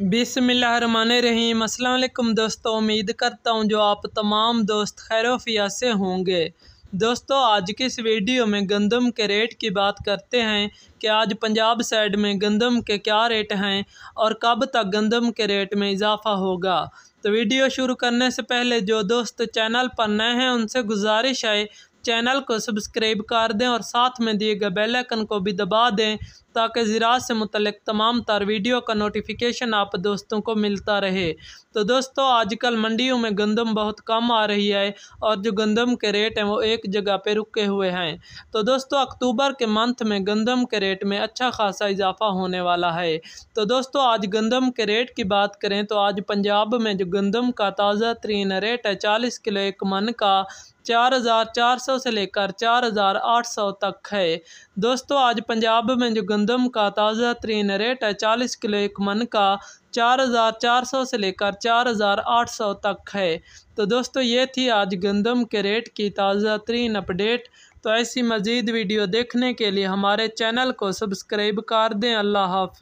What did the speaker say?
बिसमीम अल्लाम दोस्तों उम्मीद करता हूँ जो आप तमाम दोस्त खैरोफिया से होंगे दोस्तों आज के इस वीडियो में गंदम के रेट की बात करते हैं कि आज पंजाब साइड में गंदम के क्या रेट हैं और कब तक गंदम के रेट में इजाफ़ा होगा तो वीडियो शुरू करने से पहले जो दोस्त चैनल पर नए हैं उनसे गुजारिश है चैनल को सब्सक्राइब कर दें और साथ में दिए गए बेल आइकन को भी दबा दें ताकि ज़रात से मुतलक तमाम तार वीडियो का नोटिफिकेशन आप दोस्तों को मिलता रहे तो दोस्तों आजकल मंडियों में गंदम बहुत कम आ रही है और जो गंदम के रेट हैं वो एक जगह पे रुके हुए हैं तो दोस्तों अक्टूबर के मंथ में गंदम के रेट में अच्छा खासा इजाफा होने वाला है तो दोस्तों आज गंदम के रेट की बात करें तो आज पंजाब में जो गंदम का ताज़ा तरीन रेट है चालीस किलो एक मन का चार हज़ार चार सौ से लेकर चार हज़ार आठ सौ तक है दोस्तों आज पंजाब में जो गंदम का ताज़ा तरीन रेट है चालीस किलो एक मन का चार हज़ार चार सौ से लेकर चार हज़ार आठ सौ तक है तो दोस्तों ये थी आज गंदम के रेट की ताज़ा तरीन अपडेट तो ऐसी मज़ीद वीडियो देखने के लिए हमारे चैनल को सब्सक्राइब कर दें अल्लाह हाफि